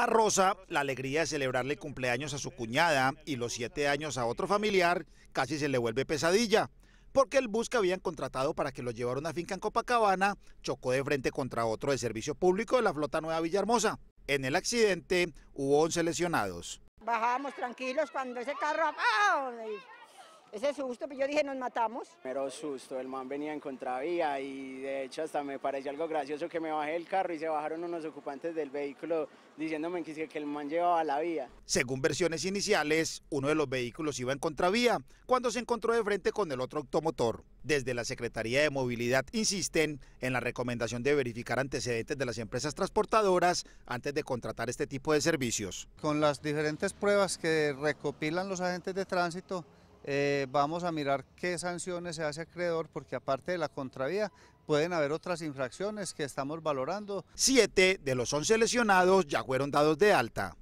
A Rosa, la alegría de celebrarle cumpleaños a su cuñada y los siete años a otro familiar casi se le vuelve pesadilla, porque el bus que habían contratado para que lo llevara a una finca en Copacabana chocó de frente contra otro de servicio público de la Flota Nueva Villahermosa. En el accidente hubo 11 lesionados. Bajábamos tranquilos cuando ese carro ese susto, pues yo dije, nos matamos. Pero susto, el man venía en contravía y de hecho hasta me pareció algo gracioso que me bajé el carro y se bajaron unos ocupantes del vehículo diciéndome que, que el man llevaba la vía. Según versiones iniciales, uno de los vehículos iba en contravía cuando se encontró de frente con el otro automotor. Desde la Secretaría de Movilidad insisten en la recomendación de verificar antecedentes de las empresas transportadoras antes de contratar este tipo de servicios. Con las diferentes pruebas que recopilan los agentes de tránsito, eh, vamos a mirar qué sanciones se hace acreedor porque aparte de la contravía pueden haber otras infracciones que estamos valorando. Siete de los 11 lesionados ya fueron dados de alta.